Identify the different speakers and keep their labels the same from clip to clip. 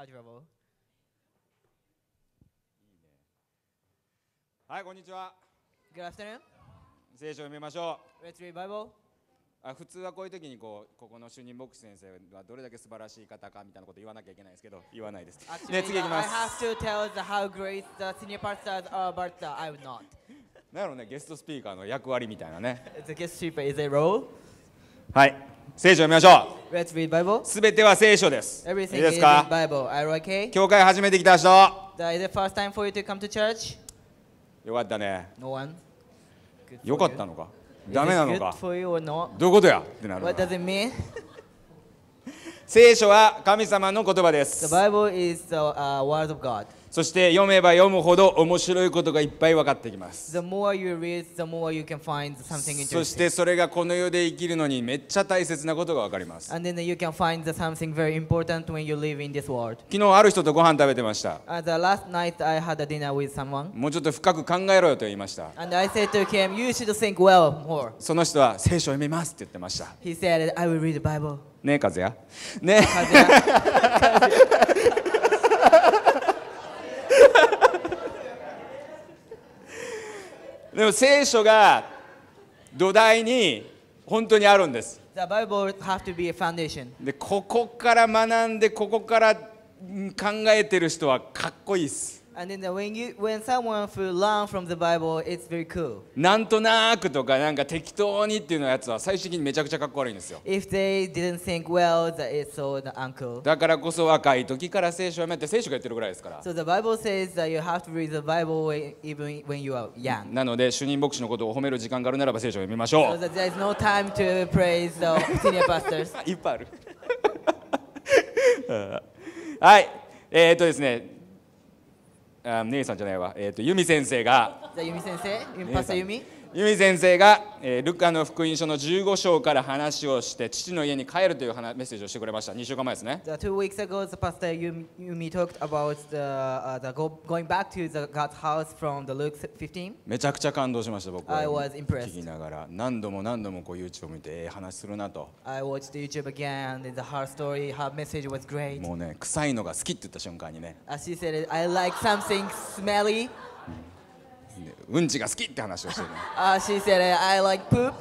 Speaker 1: アジュラブルいはいこんにちは Good a f t e r n o 聖書を読みましょう Let's read b あ普通はこういう時にこうここの主任牧師先生はどれだけ素晴らしい方かみたいなこと言わなきゃいけないんですけど言わないですね次いきます何ろうねゲストスピーカーの役割みたいなねはい、聖書を見ましょう。すべては聖書です。いいですか教会を始めてきた人。よかったね。
Speaker 2: よかったのか
Speaker 1: ダメなのかどういうことや 聖書は神様の言葉です。そして読めば読むほど面白いことがいっぱい分かってきます。
Speaker 2: Read, そして
Speaker 1: それがこの世で生きるのにめっちゃ大切なことが分かります。昨日ある人とご飯食べてました。もうちょっと深く考えろよと言いました。
Speaker 2: Him, well、
Speaker 1: その人は聖書を読みますって言ってました。
Speaker 2: He said, I will read the Bible.
Speaker 1: ねえ、和也。ねえ。でも聖書が土台に本当にあるんです。
Speaker 2: The Bible have to be a foundation.
Speaker 1: でここから学んでここから考えてる人はかっこいいです。And then when you
Speaker 2: when someone who learn from the Bible, it's very cool.
Speaker 1: なんとなくとかなんか適当にっていうのやつは最終的にめちゃくちゃかっこ悪いんですよ。
Speaker 2: If they didn't think well, that it's so uncool.
Speaker 1: だからこそ若い時から聖書を読めって聖書が言ってるぐらいですから。
Speaker 2: So the Bible says that you have to read the Bible even when you are young.
Speaker 1: なので主任牧師のことを褒める時間があるならば聖書を読みましょう。So that
Speaker 2: there is no time to praise the senior pastors. いっぱいある。
Speaker 1: はい。えー、っとですね。あ、姉さんじゃないわ、えっ、ー、と、由美先生が。
Speaker 2: じゃ、由美先生、パスタ由美。
Speaker 1: 由美先生が、えー、ルカの福音書の15章から話をして父の家に帰るというメッセージをしてくれました2週間前ですね
Speaker 2: the two weeks ago the pastor Yumi talked about the,、uh, the go, going back to the God's house from the Luke 15
Speaker 1: めちゃくちゃ感動しました僕は I was impressed 聞きながら何度も何度もこう YouTube を見てええ話するなと
Speaker 2: I watched the YouTube again and the her story her message
Speaker 1: was great もうね臭いのが好きって言った瞬間にね
Speaker 2: As she said I like something smelly
Speaker 1: ね、うんちが好きって話をしてる
Speaker 2: ああ she said I like poop い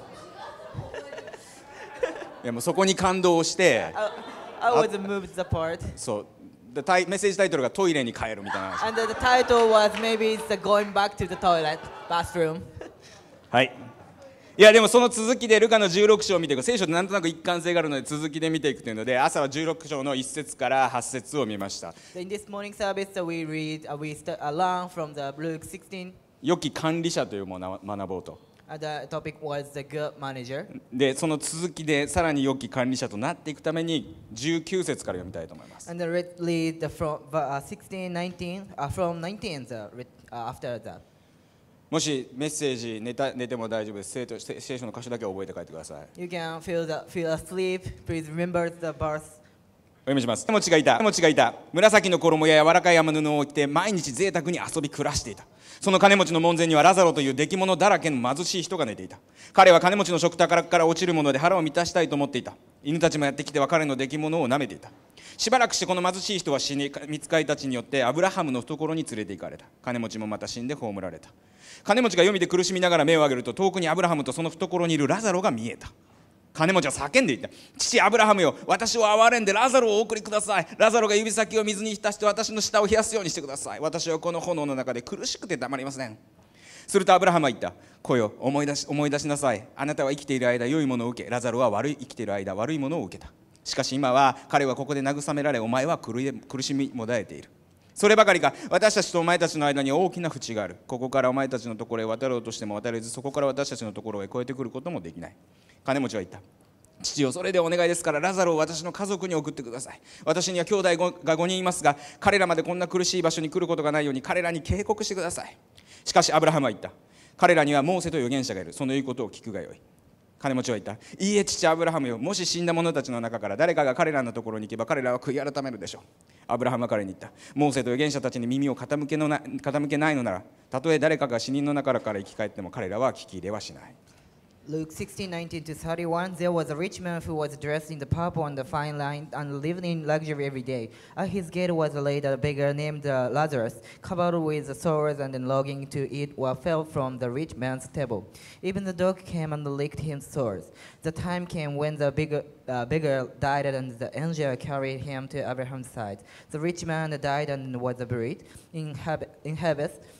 Speaker 1: やもうそこに感動して
Speaker 2: I, I was moved
Speaker 1: apart そうでタイメッセージタイトルがトイレに帰るみたいな話
Speaker 2: and the title was maybe it's the going back to the toilet bathroom
Speaker 1: はいいやでもその続きでルカの16章を見ていく聖書でなんとなく一貫性があるので続きで見ていくというので朝は16章の1節から8節を見ました。
Speaker 2: In this morning service we read, we learn from the Luke 16
Speaker 1: 良き管理者というものを学ぼうと。
Speaker 2: The topic was the good
Speaker 1: manager. で、その続きでさらに良き管理者となっていくために19節から読みたいと思いま
Speaker 2: す。And read the from uh, 16, 19, uh, from 19 the, uh, after that.
Speaker 1: もしメッセージ寝た寝ても大丈夫です。聖書聖書の箇所だけ覚えて帰ってください。
Speaker 2: You can feel, the, feel asleep. Please remember the verse.
Speaker 1: お読みします手持ちがいた手持ちがいた紫の衣や柔らかい山布を着て毎日贅沢に遊び暮らしていたその金持ちの門前にはラザロという出来物だらけの貧しい人が寝ていた彼は金持ちの食卓から落ちるもので腹を満たしたいと思っていた犬たちもやってきては彼の出来物を舐めていたしばらくしてこの貧しい人は死に見つかいたちによってアブラハムの懐に連れて行かれた金持ちもまた死んで葬られた金持ちが読みで苦しみながら目を上げると遠くにアブラハムとその懐にいるラザロが見えた金持ちは叫んでいた父アブラハムよ私を憐れんでラザロをお送りくださいラザロが指先を水に浸して私の舌を冷やすようにしてください私はこの炎の中で苦しくてたまりませんするとアブラハムは言った来よ思い出し思い出しなさいあなたは生きている間良いものを受けラザロは悪い生きている間悪いものを受けたしかし今は彼はここで慰められお前は苦しみもだえているそればかりか私たちとお前たちの間に大きな淵があるここからお前たちのところへ渡ろうとしても渡れずそこから私たちのところへ越えてくることもできない金持ちは言った父よそれでお願いですからラザロを私の家族に送ってください私には兄弟が5人いますが彼らまでこんな苦しい場所に来ることがないように彼らに警告してくださいしかしアブラハムは言った彼らにはモーセと預言者がいるその言うことを聞くがよい金持ちは言ったいいえ父アブラハムよもし死んだ者たちの中から誰かが彼らのところに行けば彼らは悔い改めるでしょうアブラハムは彼に言ったモーセと預言者たちに耳を傾けのな傾けないのならたとえ誰かが死人の中から生き返っても彼らは聞き入れはしない
Speaker 2: Luke 16, 19 to 31, there was a rich man who was dressed in the purple and the fine line and lived in luxury every day. At his gate was laid a beggar named uh, Lazarus, covered with sores and longing to eat what fell from the rich man's table. Even the dog came and licked his sores. The time came when the bigger, uh, bigger died and the angel carried him to Abraham's side. The rich man died and was buried in, Hab-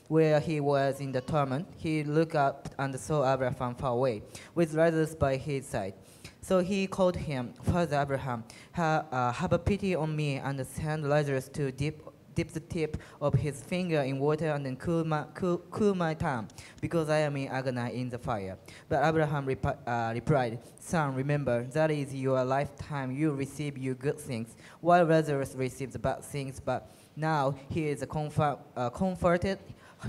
Speaker 2: where he was in the torment. He looked up and saw Abraham far away, with Lazarus by his side. So he called him, Father Abraham, ha, uh, have pity on me and send Lazarus to dip dip the tip of his finger in water and then cool my, cool, cool my tongue, because I am in agony in the fire. But Abraham uh, replied, Son, remember, that is your lifetime. You receive your good things, while Lazarus receives bad things. But now he is comfort, uh, comforted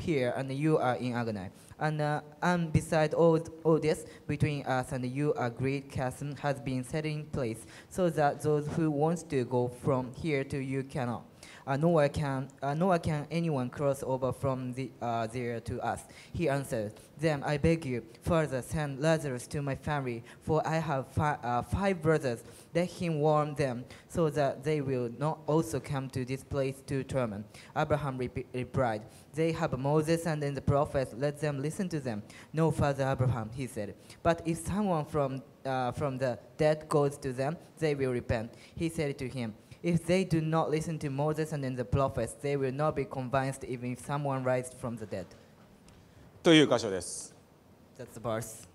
Speaker 2: here, and you are in agony. And, uh, and all, all this, between us and you, a great chasm has been set in place, so that those who want to go from here to you cannot uh, nor, can, uh, nor can anyone cross over from the, uh, there to us. He answered, Then I beg you, further send Lazarus to my family, for I have fi uh, five brothers. Let him warn them, so that they will not also come to this place to torment. Abraham rep replied, They have Moses and the prophets. Let them listen to them. No, Father Abraham, he said. But if someone from, uh, from the dead goes to them, they will repent. He said to him, if they do not listen to Moses and the prophets, they will not be convinced even if someone rises from the
Speaker 1: dead. という箇所です。That's the verse.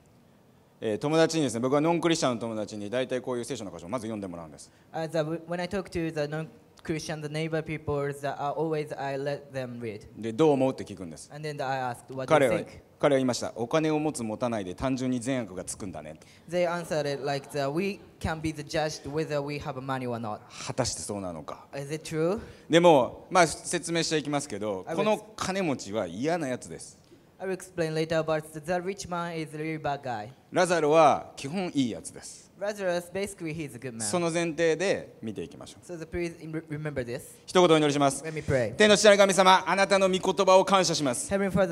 Speaker 1: えー、友達にですね、僕はノンクリスチャンの友達に大体こういう聖書の箇所をまず読んでもらうんです。
Speaker 2: Uh, the, when I talk to the non Christian, the neighbor people, the, uh, always I let them read.
Speaker 1: で、どう思うって聞くんです。
Speaker 2: And then I asked, what do you think?
Speaker 1: 彼は言いました。お金を持つ持たないで単純に善悪がつくんだね。
Speaker 2: They answered it like that. We can be the judged whether we have money or not.
Speaker 1: 果たしてそうなのか。
Speaker 2: Is it true?
Speaker 1: でも、まあ説明していきますけど、この金持ちは嫌なやつです。
Speaker 2: I will explain later, but the rich man is a really bad guy.
Speaker 1: ラザロは基本いいやつです。その前提で見ていきましょう。一言お祈りします。天の知なれ神様、あなたの御言葉を感謝します。今日もこ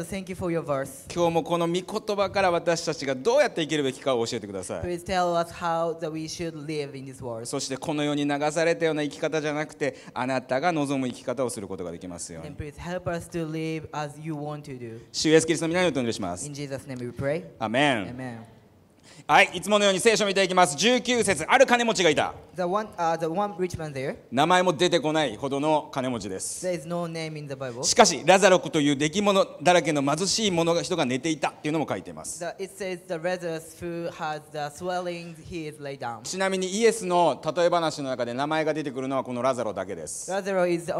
Speaker 1: の御言葉から私たちがどうやって生きるべきかを教えてください。そしてこの世に流されたような生き方じゃなくて、あなたが望む生き方をすることができますように。主イエスキリストの皆にお祈りします。アメン。はい、いつものように聖書を見ていきます。19節、ある金持ちがいた。名前も出てこないほどの金持ちです。
Speaker 2: し
Speaker 1: かし、ラザロクという出来物だらけの貧しい者が人が寝ていたというのも書いています。ちなみにイエスの例え話の中で名前が出てくるのはこのラザロだけです。
Speaker 2: ラザロ is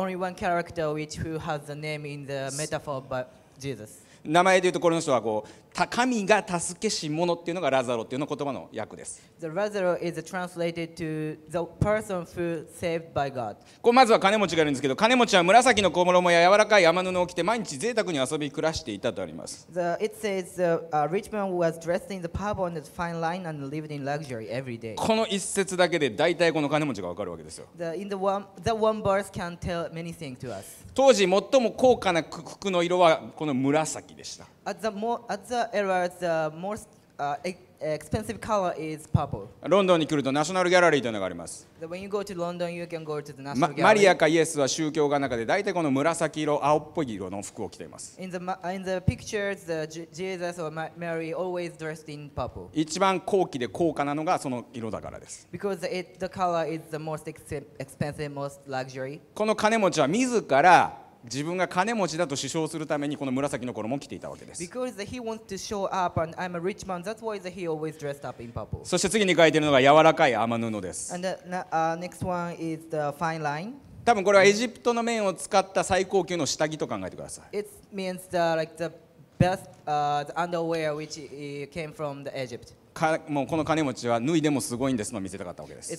Speaker 1: 名前で言うとこれの人はこう神が助けし者っていうのがラザロっていうの言葉の訳です。t h まずは金持ちがいるんですけど、金持ちは紫の小物や柔らかい山布を着て毎日贅沢に遊び暮らしていたとあります。この一節だけで大体この金持ちが分かるわけですよ。当時、最も高価なクククの色はこの紫でした。
Speaker 2: At the more at the era, the most expensive color is purple.
Speaker 1: ロンドンに来るとナショナルギャラリーというのがあります。マリアかイエスは宗教の中で大体この紫色、青っぽい色の服を着ています。一番高貴で高価なのがその色だからです。この金持ちは自ら自分が金持ちだと主張するためにこの紫の衣を着ていたわけです。そして次に書いているのが柔らかい雨布です。多分これはエジプトの面を使った最高級の下着と考えてください。もうこの金持ちは脱いでもすごいんですのを見せたかったわけです。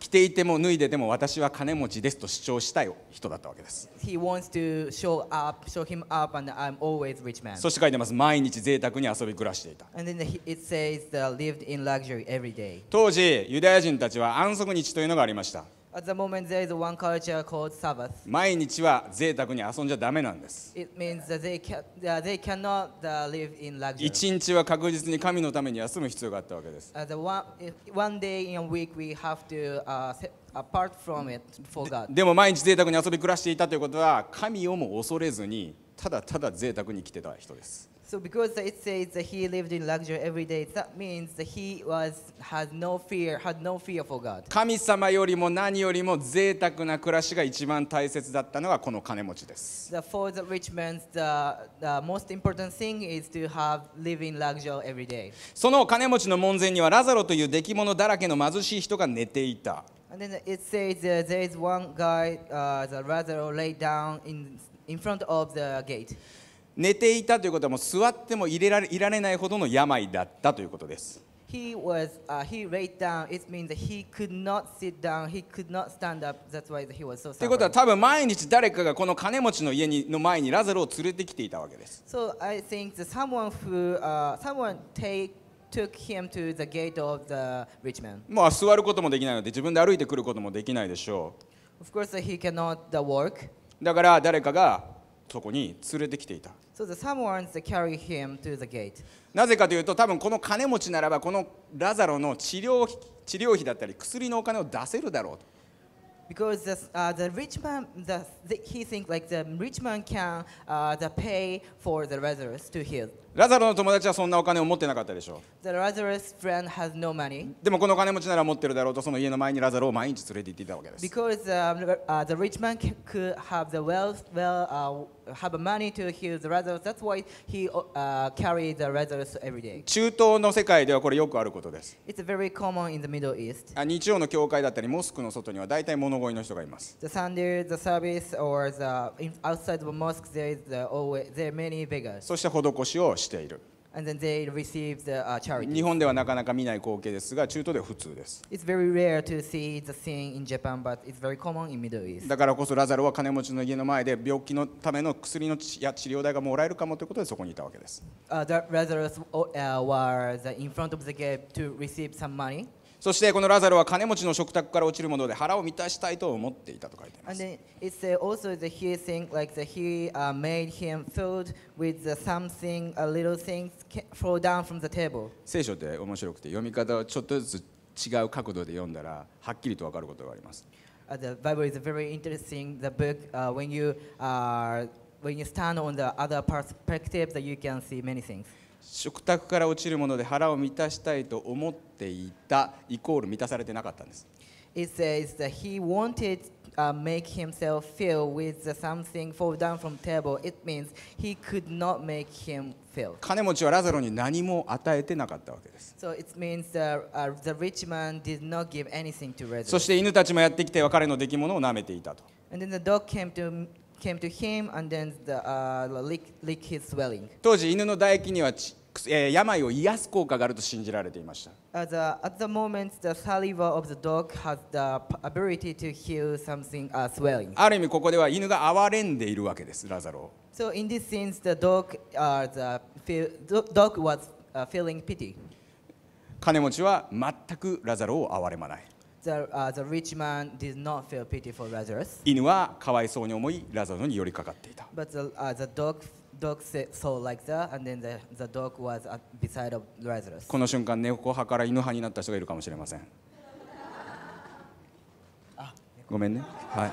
Speaker 1: 着ていても脱いででも私は金持ちですと主張したい人だったわけです。
Speaker 2: He wants to show up, show him up, and I'm always rich man. そ
Speaker 1: して書いてます。毎日贅沢に遊び暮らしていた。
Speaker 2: And then it says that lived in luxury every day.
Speaker 1: 当時、ユダヤ人たちは安息日というのがありました。毎日は贅沢に遊んじゃだめなんです。一日は確実に神のために休む必要があったわけです。でも毎日贅沢に遊び暮らしていたということは神をも恐れずにただただ贅沢に来てた人です。
Speaker 2: So because it says that he lived in luxury every day, that means that he was had no fear, had no fear for God.
Speaker 1: 神様よりも何よりも贅沢な暮らしが一番大切だったのがこの金持ちです。
Speaker 2: The, for the rich man, the, the most important thing is to have live in luxury every
Speaker 1: day. その金持ちの門前にはラザロという出来物だらけの貧しい人が寝ていた。
Speaker 2: And then it says、uh, there is one guy, uh, the Lazaro lay down in in front of the gate.
Speaker 1: 寝ていたということはもう座ってもいれられいられないほどの病だったということです。
Speaker 2: He was、uh, he laid down. It means that he could not sit down. He could not stand up. That's why he was so. ということは多
Speaker 1: 分毎日誰かがこの金持ちの家にの前にラザロを連れてきていたわけです。
Speaker 2: So I think that someone who、uh, someone take took him to the gate of the rich man.
Speaker 1: もう座ることもできないので自分で歩いてくることもできないでしょ
Speaker 2: う。Of course he cannot the work.
Speaker 1: だから誰かがとこに連れてきていた。
Speaker 2: So、the Samuans carry him to the gate.
Speaker 1: なぜかというと、多分この金持ちならば、このラザロの治療治療費だったり、薬のお金を出せるだろうと。
Speaker 2: Because the,、uh, the rich man, the, the, he thinks like the rich man can、uh, the pay for the Lazarus to heal.
Speaker 1: ラザロの友達はそんなお金を持ってなかったでしょ
Speaker 2: う。The Lazarus friend has no money.
Speaker 1: でもこの金持ちなら持ってるだろうと、その家の前にラザロを毎日連れて行っていたわけです。
Speaker 2: Because、uh, the rich man could have the wealth, well,、uh, have money to heal the razors. That's why he uh, carry the razors every day.
Speaker 1: 中東の世界ではこれよくあることです。
Speaker 2: It's very common in the Middle East.
Speaker 1: あ日曜の教会だったりモスクの外には大体物乞いの人がいます。
Speaker 2: The Sunday, the service, or the outside the mosque, there is the, always, there are many beggars. そ
Speaker 1: して施しをしている。日本ではなかなか見ない光景ですが、中東では普通です。だからこそ、ラザロは金持ちの家の前で病気のための薬のや治療代がもらえるかもということでそこにいたわけです。Uh, そしてこのラザロは金持ちの食卓から落ちるもので腹を満たしたいと思っていたと書いて
Speaker 2: ます。a l s o that he think like that he、made him filled with something, a little thing fall down from the table.
Speaker 1: 聖書って面白くて読み方をちょっとずつ違う角度で読んだらはっきりとわかることがあります。
Speaker 2: the Bible is very interesting. The book、uh, when you are、uh, when you stand on the other perspective that you can see many things.
Speaker 1: 食卓から落ちるもので腹を満たしたいと思っていたイコール満たされてなかったんです。
Speaker 2: It says that he wanted uh, make himself fill with the something fall down from table. It means he could not make him
Speaker 1: fill. 金持ちはラザロに何も与えてなかったわけです。
Speaker 2: So it means the,、uh, the rich man did not give anything to Lazarus. そして犬たちもやってきて
Speaker 1: は彼の出来物を舐めていたと。
Speaker 2: And then the dog came to came to him and then the, uh, lick, lick his swelling.
Speaker 1: 当時犬の唾液にはち、えー、病を癒す効果があると信じられていました。
Speaker 2: At the, at the moment, the saliva of the dog has the ability to heal something、uh, swelling.
Speaker 1: ある意味ここでは犬が憐れんでいるわけです、ラザロ。
Speaker 2: So in this sense, the dog,、uh, the dog was、uh, feeling pity.
Speaker 1: 金持ちは全くラザロを憐れまない。
Speaker 2: The, uh, the rich man did not feel pity for Lazarus.
Speaker 1: 犬はかわいそうに思い、ラザロに寄りかかってい
Speaker 2: た。But the,、uh, the dog dog saw like that, and then the, the dog was at, beside of Lazarus. この
Speaker 1: 瞬間、猫派から犬派になった人がいるかもしれません。あごめんね。はい。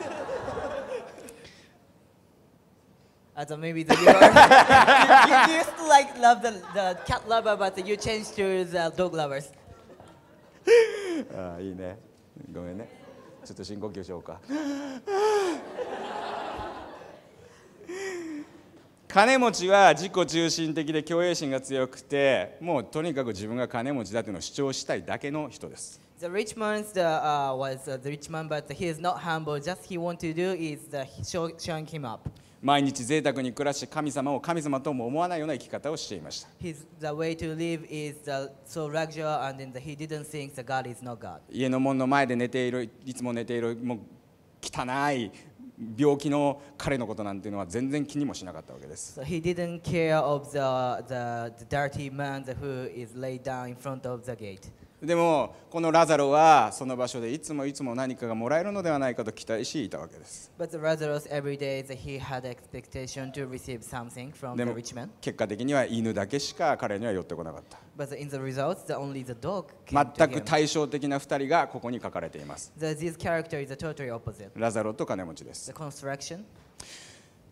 Speaker 1: あと、maybe the, you, are,
Speaker 2: you, you used to like love the, the cat lover, but you changed to the dog lovers.
Speaker 1: ああ、いいね。ごめんねちょっと深呼吸しようか金持ちは自己中心的で共栄心が強くてもうとにかく自分が金持ちだというのを主張したいだけの人です
Speaker 2: The rich man the,、uh, was、the rich man, but he is not humble. Just he want to do is the, showing him up.
Speaker 1: 毎日贅沢に暮らし神様を神様とも思わないような生き方をしていました。家の門の前で寝ている、いつも寝ている、もう汚い病気の彼のことなんていうのは全然気にもしなかったわけです。でもこのラザロはその場所でいつもいつも何かがもらえるのではないかと期待していたわけです。
Speaker 2: でも
Speaker 1: 結果的には犬だけしか彼には寄ってこなかった。全く対照的な2人がここに書かれています。ラザロと金持ちです。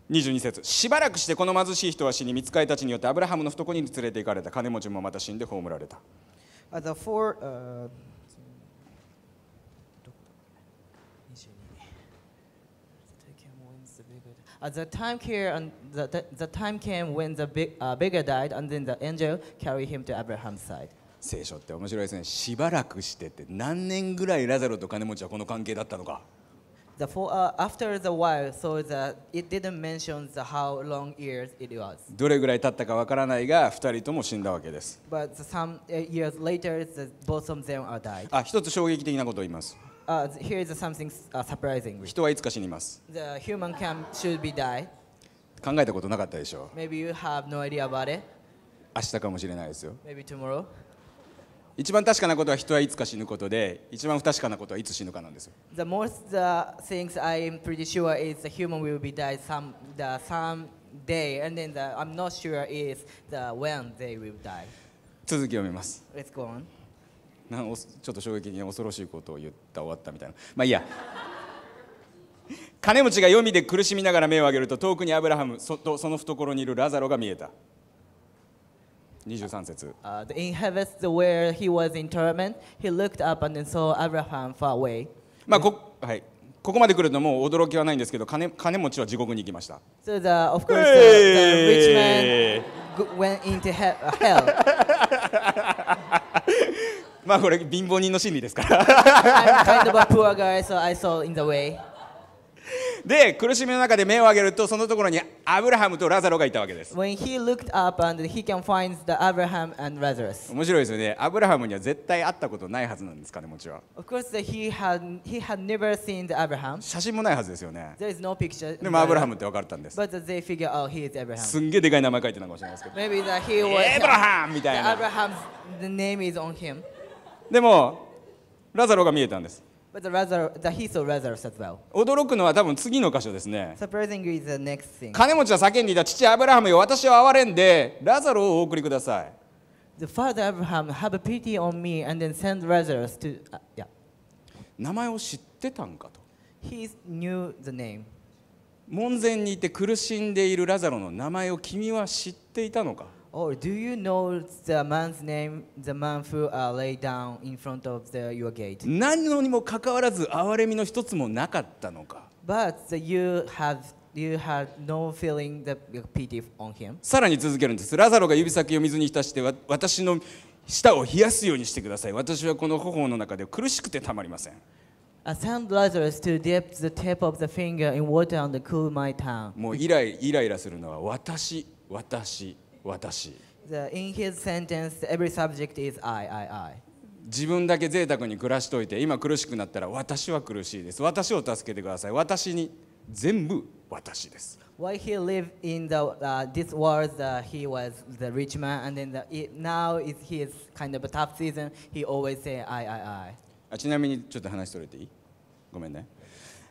Speaker 1: 22節しばらくしてこの貧しい人は死に、見つかいたちによってアブラハムの懐に連れて行かれた、金持ちもまた死んで葬られた。
Speaker 2: uh, the four. Uh, At the time came, and the, the, the, time came when the big, uh, beggar died, and then the angel carried him to Abraham's
Speaker 1: side. 聖書って面白いですね。しばらくしてって何年ぐらいラザロと金持ちはこの関係だったのか。
Speaker 2: The for, uh, after the while, so the, it didn't mention the how long years it was.
Speaker 1: どれぐらい経ったかわからないが、二人とも死んだわけです。
Speaker 2: But some years later, the, both of them are died.
Speaker 1: あ、一つ衝撃的なこと言います。Uh, here is something uh, surprising. 人はいつか死にます。
Speaker 2: The human can, should be die.
Speaker 1: 考えたことなかったでしょ
Speaker 2: う。Maybe you have no idea about it.
Speaker 1: 明日かもしれないですよ。Maybe tomorrow. 一番確かなことは人はいつか死ぬことで一番不確かなことはいつ死ぬかなんですよ。
Speaker 2: The most the things I'm pretty sure is the human will be d i e some the some day and then the I'm not sure is the when they will die.
Speaker 1: 続き読みます。Let's go on. なんおちょっと衝撃に恐ろしいことを言った終わったみたいな。まあいいや。金持ちが読みで苦しみながら目を上げると遠くにアブラハムそとその懐にいるラザロが見えた。23節 uh, In
Speaker 2: heavens where he was interment, he looked up and saw Abraham far away.
Speaker 1: まあこはい、ここまで来るともう驚きはないんですけど金金持ちは地獄に行きました。
Speaker 2: So、the, of
Speaker 1: course, the, the rich man
Speaker 2: went into hell.
Speaker 1: まあこれ貧乏人の心理ですから。I'm kind of a poor guy, so I saw in the way. で苦しみの中で目を上げるとそのところにアブラハムとラザロがいたわけです。
Speaker 2: 面白いです
Speaker 1: よね。アブラハムには絶対会ったことないはずなんですかね、もちろん。写真もないはずですよね。
Speaker 2: でもアブラハムって分かったんです。す
Speaker 1: んげえでかい名前書いてたのかもしれないですけ
Speaker 2: ど。エブラハ
Speaker 1: ムみたいな。でも、ラザロが見えたんです。驚くのは多分次の箇所ですね。
Speaker 2: 金
Speaker 1: 持ちは叫んでいた父アブラハムよ、私は憐れんで、ラザロをお送りください。
Speaker 2: 名前を知って
Speaker 1: たんかと。門前にいて苦しんでいるラザロの名前を君は知っていたのか。Or do you know the man's name,
Speaker 2: the man who、uh, lay down in front of the, your gate?
Speaker 1: 何のにもかかわらず、憐れみの一つもなかったのか。
Speaker 2: But you have You had no feeling the pity on him.
Speaker 1: さらに続けるんです。ラザロが指先を水に浸して私の舌を冷やすようにしてください。私はこの頬の中で苦しくてたまりません。も
Speaker 2: うイ
Speaker 1: ライイライラするのは私、私。私。
Speaker 2: The, in his sentence, every subject is I, I, I.
Speaker 1: 自分だけ贅沢に暮らしといて今苦しくなったら私は苦しいです私を助けてください私に全部私です
Speaker 2: Why he lived in the、uh, this world、uh, he was the rich man and then the, now is his kind of a tough season he always say I I I
Speaker 1: あちなみにちょっと話それていいごめんね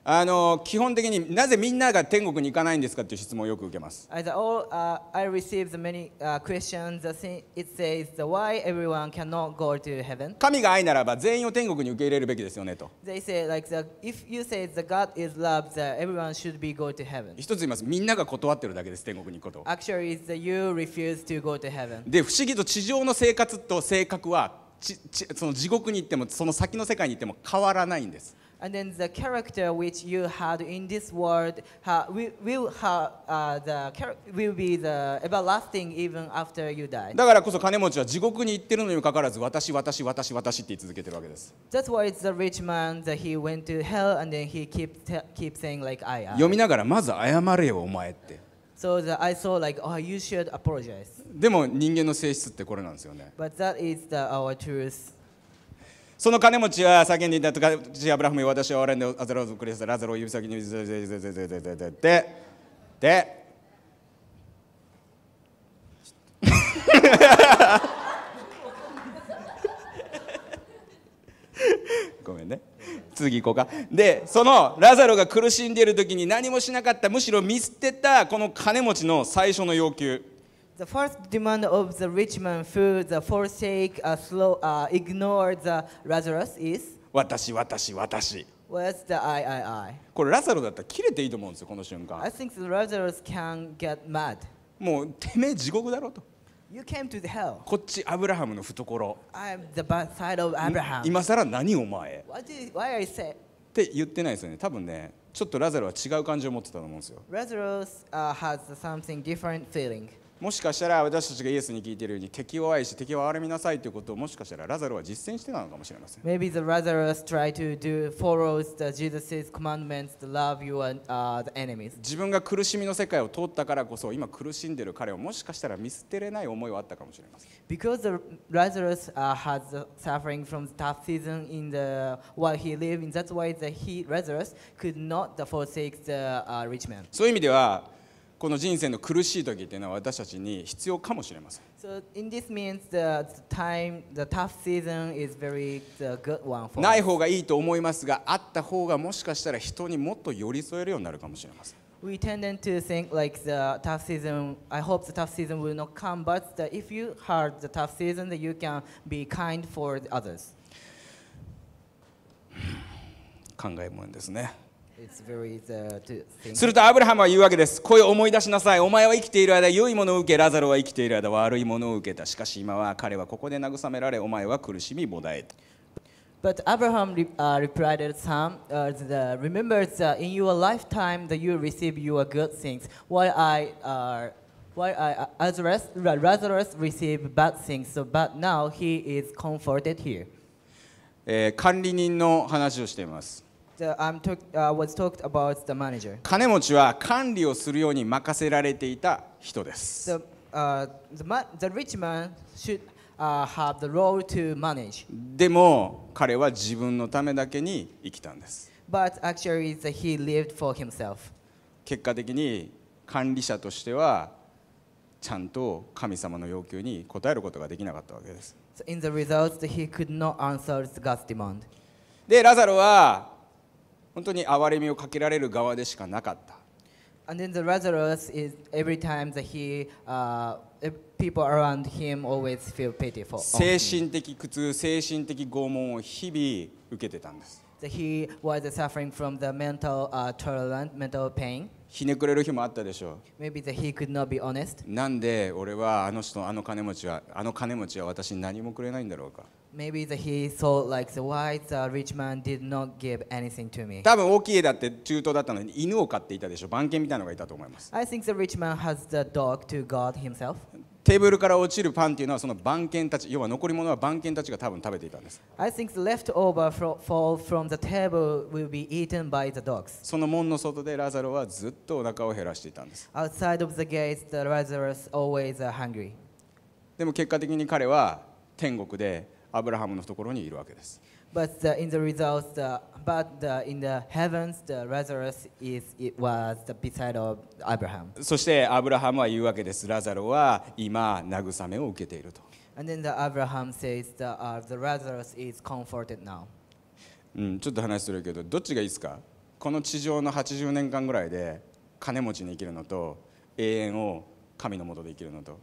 Speaker 1: あの基本的になぜみんなが天国に行かないんですかという質問をよく受けます。神が愛ならば全員を天国に受け入れるべきですよねと。一つ言います、みんなが断ってるだけです、天国に行くこと。で、不思議と地上の生活と性格はその地獄に行ってもその先の世界に行っても変わらないんです。
Speaker 2: And then the character which you had in this world ha, will, will, ha, uh, the, will be the everlasting even after you die. だからこ
Speaker 1: そ金持ちは地獄に行ってるのにもかかわらず私、私、私、私って言い続けてるわけです。
Speaker 2: That's why it's the rich man that he went to hell and then he keep, keep saying like I am. 読み
Speaker 1: ながらまず謝れよお前って。
Speaker 2: So the, I saw like, oh, you should apologize.
Speaker 1: でも人間の性質ってこれなんですよね。But
Speaker 2: that is the, our truth.
Speaker 1: その金持ちは叫んでいたとか、アブラハムよ、私は我々アザロをクラザロを指先にずずずずずずずで、で、ごめんね。次行こうかでそのラザロが苦しんでいる時に何もしなかったむしろ見捨てたこの金持ちの最初の要求
Speaker 2: The first demand of the rich man who the forsake,
Speaker 1: uh, slow, uh, ignore the Lazarus is 私私私 was
Speaker 2: the I, I, I.
Speaker 1: これラザロだったら切れていいと思うんですよこの瞬間 I
Speaker 2: think the Lazarus can
Speaker 1: get mad. もうてめえ地獄だろと
Speaker 2: You came to the hell.
Speaker 1: こっちアブラハムの懐 I'm the bad side of Abraham. 今更何お前
Speaker 2: What did, why I say? っ
Speaker 1: て言ってないですよね多分ねちょっとラザロは違う感情を持ってたと思うんですよ
Speaker 2: Lazarus uh, has something different feeling.
Speaker 1: もしかしたら私たちがイエスに聞いているように敵を愛し敵を憐れみなさいということをもしかしたらラザロは実践してたのかもしれません。
Speaker 2: Maybe the Lazarus tried to do, follow the Jesus' commandments to love your、uh, the enemies.
Speaker 1: 自分が苦しみの世界を通ったからこそ今苦しんでいる彼をもしかしたら見捨てれない思いはあったかもしれません。Because the
Speaker 2: Lazarus、uh, has suffering from the tough season in the while he lived, that's why the he, Lazarus could not forsake the、uh, rich man.
Speaker 1: そういう意味ではこの人生の苦しい時っていうのは私たちに必要かもしれません。
Speaker 2: So in this means the time, the tough season is very the good one for us. ない
Speaker 1: 方がいいと思いますが、あった方がもしかしたら人にもっと寄り添えるようになるかもしれません。
Speaker 2: We tend to think like the tough season, I hope the tough season will not come, but the, if you had the tough season, that you can be kind for the others.
Speaker 1: 考えもんですね。するとアブラハムは言うわけです。声を思い出しなさい。お前は生きている間、良いものを受け、ラザロは生きている間、悪いものを受けた。しかし今は彼はここで慰められ、お前は苦しみ、もだえた。
Speaker 2: But Abraham re, uh, replied to Sam, uh, the, Remember that in your lifetime that you receive your good things, while I, uh, while I Lazarus, Lazarus received bad things, so, but now he is comforted here.
Speaker 1: えー、管理人の話をしています。So I'm 金持ちは管理をするように任せられていた人です。
Speaker 2: The, uh, the, the rich man should h a v e the role to manage,
Speaker 1: でも彼は自分のためだけに生きたんです。
Speaker 2: but actually h e lived for himself.
Speaker 1: 結果的に管理者としてはちゃんと神様の要求に応えることができなかったわけです。
Speaker 2: So in the result, he could not answer God's demand.
Speaker 1: でラザロは本当に憐れみをかけられる側でしかなかった。
Speaker 2: And then the Lazarus is every time that he, uh, people around him always feel pity for. 精
Speaker 1: 神的苦痛、精神的拷問を日々受けてたんです。
Speaker 2: That he was suffering from the mental、uh, tolerant, mental pain.
Speaker 1: ひねくれる日もあったでしょう。Maybe that he could not be honest. なんで俺はあの人、あの金持ちは、あの金持ちは私に何もくれないんだろうか。
Speaker 2: Maybe the, he thought like the white the rich man did not give anything to
Speaker 1: me. 多分大きい家だって中東だったのに犬を飼っていたでしょ。番犬みたいなのがいたと思います。
Speaker 2: I think the rich man has the dog to God himself.
Speaker 1: テーブルから落ちるパンっていうのはその番犬たち、要は残り物は番犬たちが多分食べていたんです。
Speaker 2: I think the leftover fall from the table will be
Speaker 1: eaten by the dogs. その門の外でラザロはずっとお腹を減らしていたんです。
Speaker 2: Outside of the gates, the Lazarus always are hungry.
Speaker 1: でも結果的に彼は天国でアブラハムのところにいるわけです。
Speaker 2: But the, in the results, the, but the, in the heavens, the Lazarus is, it was the beside of Abraham.
Speaker 1: そしてアブラハムは言うわけです。ラザロは今、慰めを受けていると。
Speaker 2: And then the Abraham says the,、uh, the Lazarus is comforted now.
Speaker 1: うん、ちょっと話するけど、どっちがいいですかこの地上の80年間ぐらいで金持ちに生きるのと永遠を神のもとで生きるのと。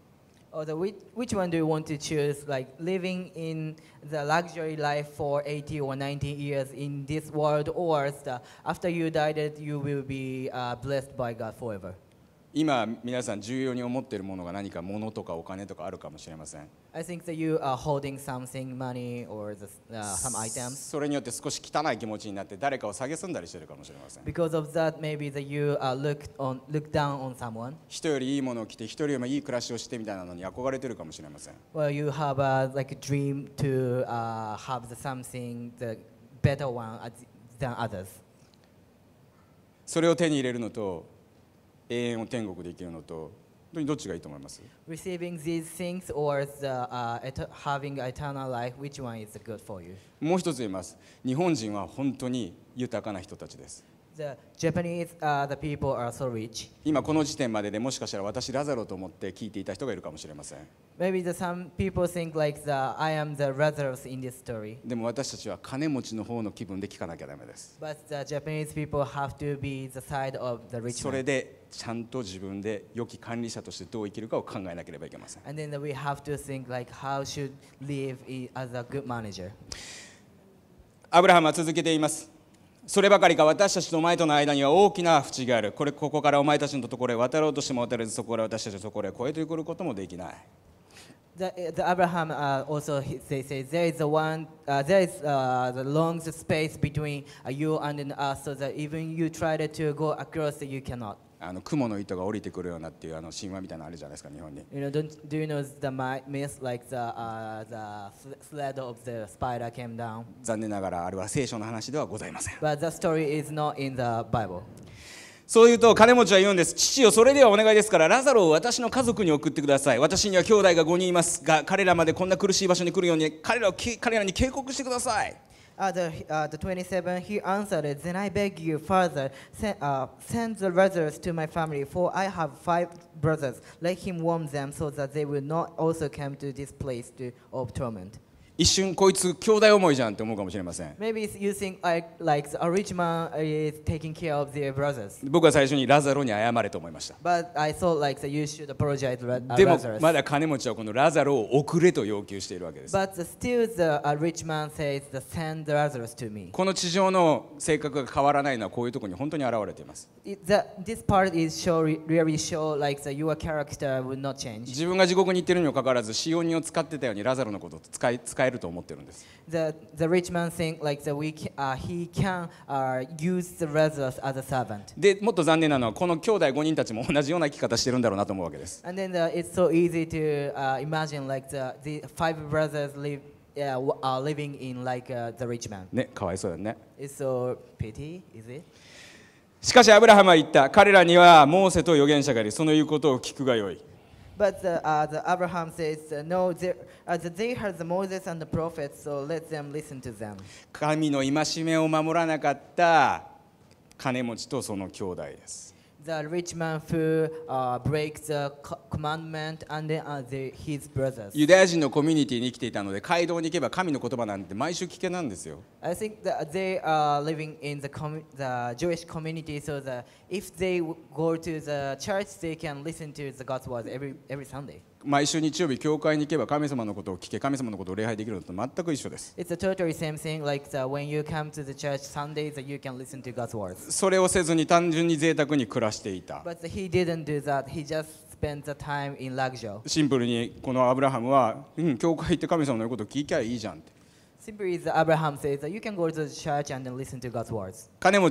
Speaker 2: or the which, which one do you want to choose? Like living in the luxury life for 80 or 90 years in this world, or after you die, that you will be uh, blessed by God forever.
Speaker 1: 今皆さん重要に思っているものが何か物とかお金とかあるかもしれません。それによって少し汚い気持ちになって誰かを下すんだりしているかもしれません。人よりいいものを着て人よりもいい暮らしをしてみたいなのに憧れているかもしれません。それを手に入れるのと、永遠を天国で生きるのとどっちがいいと思います
Speaker 2: Receiving these things or the,、uh, having eternal life, which one is good for you?
Speaker 1: もう一つ言います。日本人は本当に豊かな人たちです。
Speaker 2: The Japanese, uh, the people are so、rich.
Speaker 1: 今この時点まででもしかしたら私ラザロと思って聞いていた人がいるかもしれません。でも私たちは金持ちの方の気分で聞かなきゃダメです。それでちゃんと自分で良き管理者としてどう生きるかを考えなければいけません。アブラハムは続けています。そればかりか私たちとお前との間には大きな淵があるこれここからお前たちのところへ渡ろうとしても渡れずそこから私たちのところへ越えてくることもできない
Speaker 2: The, the Abraham uh, also he, they say there is a one uh, there is uh, the long space between uh, you and us so that even you try to go across you cannot
Speaker 1: あの雲の糸が降りてくるようなっていうあの神話みたいなのあるじゃないですか日本に。
Speaker 2: You know, don't, do you know the myth like the,、uh, the e d of the spider came down?
Speaker 1: 残念ながらあれは聖書の話ではございません。But the story is not in the Bible. そう言うと金持ちは言うんです。父よ、それではお願いですから、ラザロを私の家族に送ってください。私には兄弟が5人いますが、彼らまでこんな苦しい場所に来るように、彼ら彼らに警告してください。
Speaker 2: Uh, the, uh, the 27, he answered, Then I beg you, Father, send, uh, send the brothers to my family, for I have five brothers. Let him warm them so that they will not also come to this place to, of torment.
Speaker 1: 一瞬こいつ兄弟思いじゃんって思うかもしれません僕は最初にラザロに謝れと思いましたでもまだ金持ちはこのラザロを送れと要求しているわけですこの地上の性格が変わらないのはこういうとこに本当に現れています
Speaker 2: 自分が
Speaker 1: 地獄に行ってるにもかかわらず、使用人を使ってたようにラザロのこと使い使えると思ってるんです。で、もっと残念なのは、この兄弟5人たちも同じような生き方してるんだろうなと思うわけです。ね、かわいそうだよね。しかしアブラハムは言った。彼らにはモーセと預言者がいる。その言うことを聞くがよい。
Speaker 2: But the, uh, the Abraham says, uh, No, they, uh, they heard the Moses and the prophets, so let them listen to them.
Speaker 1: 神の戒めを守らなかった金持ちとその兄弟です。
Speaker 2: The rich man who、uh, breaks the commandment and then, uh, the, his brothers. ユダ
Speaker 1: ヤ人のコミュニティに生きていたので、街道に行けば神の言葉なんて毎週聞けなんですよ。
Speaker 2: I think that they are living in the, com the Jewish community, so that if they go to the church, they can listen to the God's word every, every Sunday.
Speaker 1: 毎週日曜日、教会に行けば神様のことを聞け、神様のことを礼拝できるのと全く一緒です。それをせずに単純に贅沢に暮らしていた。シンプルにこのアブラハムは、うん、教会行って神様のことを聞きゃいいじゃんって。金持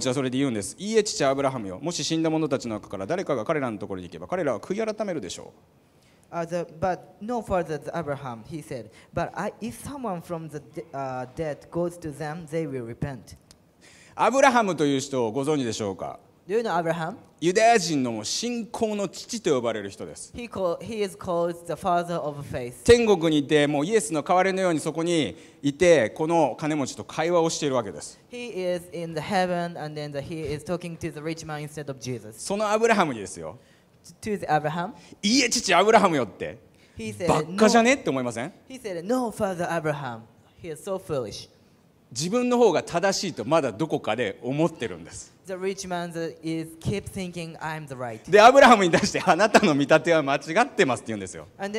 Speaker 1: はそれで言うんです。いいえ、父アブラハムよ。もし死んだ者たちの中から誰かが彼らのところに行けば、彼らは悔い改めるでしょう。アブラハムという人をご存知でしょうかユダヤ人の信仰の父と呼ばれる人です。天国にいて、もうイエスの代わりのようにそこにいて、この金持ちと会話をしているわけです。そ
Speaker 2: のアブラハムにですよ。t いえ、
Speaker 1: 父、アブラハムよって。
Speaker 2: He s じゃね、っ
Speaker 1: て思いません自分の方が正しいとまだどこかで思ってるんです。
Speaker 2: The rich man is keep thinking I'm the right.
Speaker 1: で、アブラハムに対して、あなたの見立ては間違ってますって言うんですよ。何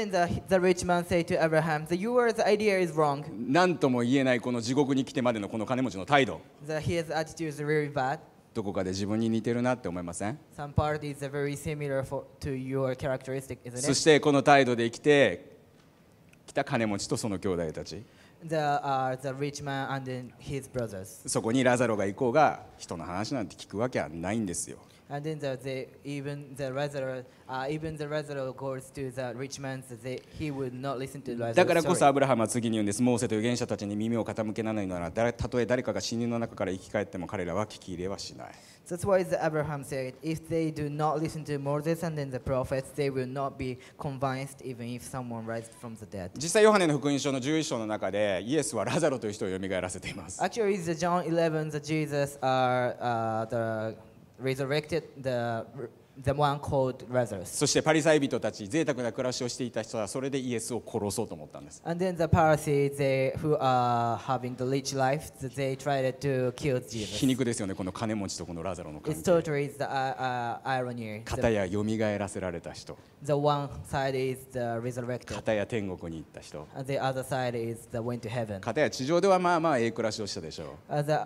Speaker 1: とも言えないこの地獄に来てまでのこの金持ちの態度。どこかで自分に似てるなって思いません
Speaker 2: そし
Speaker 1: てこの態度で生きて来た金持ちとその兄弟たち。
Speaker 2: The, uh, the rich man and his brothers.
Speaker 1: そこにラザロが行こうが人の話なんて聞くわけはないんですよ。
Speaker 2: And then the, the, even the Lazarus, uh, even the Lazarus goes to the rich man, they, he would not listen to Lazarus. だからこそア
Speaker 1: ブラハムは次に言うんです。モーセと預言者たちに耳を傾けないなら、たとえ誰かが死人の中から生き返っても彼らは聞き入れはしない。
Speaker 2: That's why the Abraham said, if they do not listen to Moses and then the prophets, they will not be convinced even if someone rises from the dead.
Speaker 1: 実際ヨハネの福音書の11章の中で、イエスはラザロという人を蘇らせていま
Speaker 2: す。Actually, the John 11, the Jesus are uh, uh, the resurrected, the そ
Speaker 1: してパリサイ人たち、贅沢な暮らしをしていた人はそれでイエスを殺そうと思ったんです。皮肉ですよね、この金持ちとこのラザロの関
Speaker 2: 係。Totally、the,
Speaker 1: u やよらせられた人。
Speaker 2: The one s i
Speaker 1: や天国に行った人。And や地上ではまあまあいい暮らしをしたでしょう。自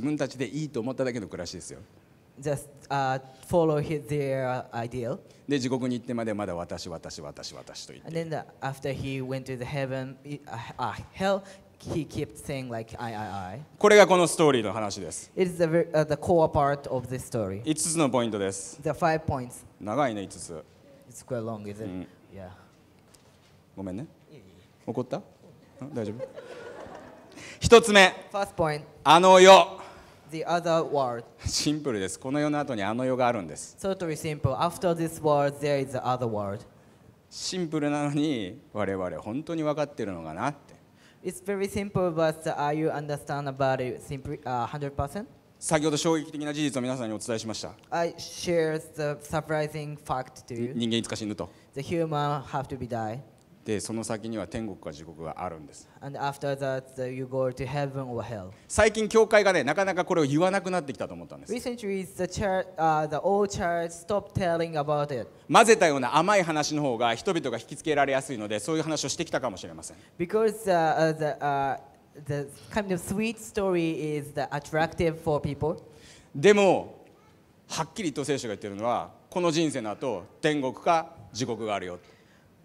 Speaker 1: 分たちでいいと思っただけの暮らしです。よ。Just, uh, follow his, their ideal. で、地獄に行ってまでまだ私、私、私、私と言って。And
Speaker 2: then the, after he went to the heaven, uh, hell, he kept saying like I, I, I.
Speaker 1: これがこのストーリーの話です。It is the, uh, the core part of this story. 5つのポイントです。The five points. 長いね、5つ。It's quite long, isn't it?、うん yeah. ごめんね。怒った大丈夫 ?1 つ目。First point. あの世。the other world. シンプルです。この世の後にあの世があるんです。
Speaker 2: Totally simple. After this world, there is the other world.
Speaker 1: シンプルなのに我々本当に分かってるのかなって。
Speaker 2: It's very simple, but are you understand about it simply, uh, 100%?
Speaker 1: 先ほど衝撃的な事実を皆さんにお伝えしました。
Speaker 2: I shared the surprising fact to you. 人間いつか死ぬと。The human have to be die.
Speaker 1: でその先には天国か地獄があるんです。最近教会がねなかなかこれを言わなくなってきたと思ったんで
Speaker 2: す。Recently, the church, uh, the old church stopped telling about it.
Speaker 1: 混ぜたような甘い話の方が人々が引きつけられやすいのでそういう話をしてきたかもしれません。
Speaker 2: Because uh, the, uh, the kind of sweet story is the attractive for people.
Speaker 1: でもはっきりと聖書が言ってるのはこの人生の後天国か地獄があるよ。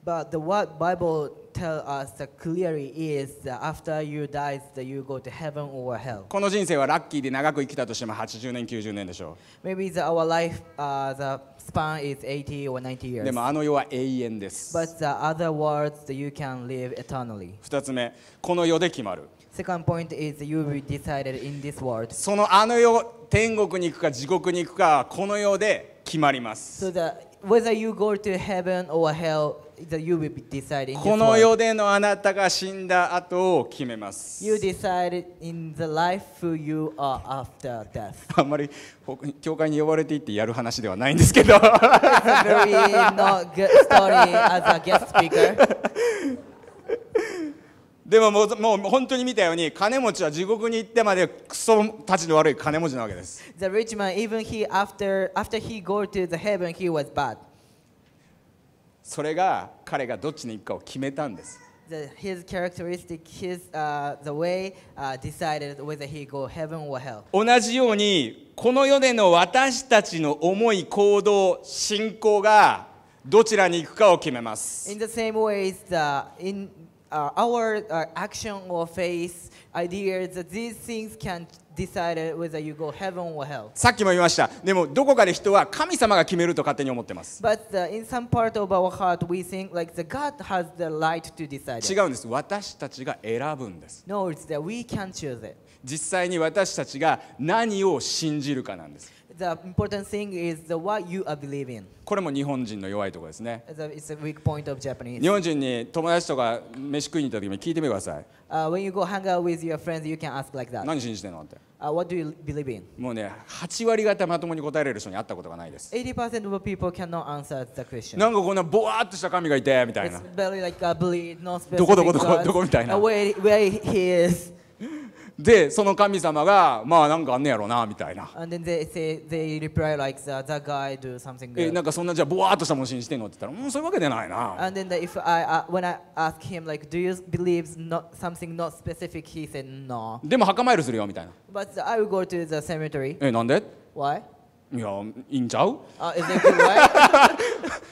Speaker 2: But the what Bible tell us clearly is after you die, you go to heaven or
Speaker 1: hell. この人生はラッキーで長く生きたとしても80年、90年でしょ
Speaker 2: う。Maybe the, our life、uh, the span is 80 or 90 years. でもあ
Speaker 1: の世は永遠です。But
Speaker 2: the other worlds, you can live eternally.
Speaker 1: 二つ目、この世で決まる。
Speaker 2: Second point is you will be decided
Speaker 1: in this world. そのあの世、天国に行くか地獄に行くか、この世で決まります。
Speaker 2: So the この世
Speaker 1: でのあなたが死んだ後を決めます。あまり教会に呼ばれていってやる話ではないんですけど。でももうもう本当に見たように金持ちは地獄に行ってまでクソたちの悪い金持ちなわけです。
Speaker 2: The rich man, even he after, after he go to the heaven, he was bad.
Speaker 1: それが彼がどっちに行くかを決めたんです。
Speaker 2: The, his characteristic, his, uh, the way, uh, decided whether he go heaven or hell.
Speaker 1: 同じようにこの世での私たちの思い、行動、信仰がどちらに行くかを決めます。
Speaker 2: In the same way, the, in uh, our uh, action or faith, ideas, that these things can decide whether you go heaven or hell.
Speaker 1: さっきも言いました。でも、どこかで人は神様が決めると勝手に思ってます。
Speaker 2: But、uh, in some part of our heart, we think like the God has the right
Speaker 1: to decide. 違うんです。私たちが選ぶんです。
Speaker 2: No, it's that we can choose it.
Speaker 1: 実際に私たちが何を信じるかなんです。
Speaker 2: the important thing is the what
Speaker 1: you are believing. これも日本人の弱いところですね。
Speaker 2: The, it's a weak point of Japanese. 日
Speaker 1: 本人に友達とか飯食いに行った時に聞いてみてください。
Speaker 2: Uh, when you go hang out with your friends, you can ask like that. 何信じてんのって。Uh, what do you believe in?
Speaker 1: もうね、8割方まともに答えられる人に会ったことがないです。
Speaker 2: 80% of people cannot answer the question. な
Speaker 1: んかこんなぼわっとした神がいてみたいな。It's
Speaker 2: very like a bleed, no どこどこどこどこみたいな。Uh, where, where he is.
Speaker 1: でその神様がまあなんかあんねやろうなみたいな。
Speaker 2: l えな
Speaker 1: んかそんなじゃあボワっとしたもん信してんのって言ったら、うん、そういうわけじゃないな。
Speaker 2: でも、e I, uh, him, like, not specific, said, no.
Speaker 1: でも墓参りするよみたいな。
Speaker 2: But I will go to the cemetery. えなんで Why?
Speaker 1: いやいいんちゃう、uh, is it good?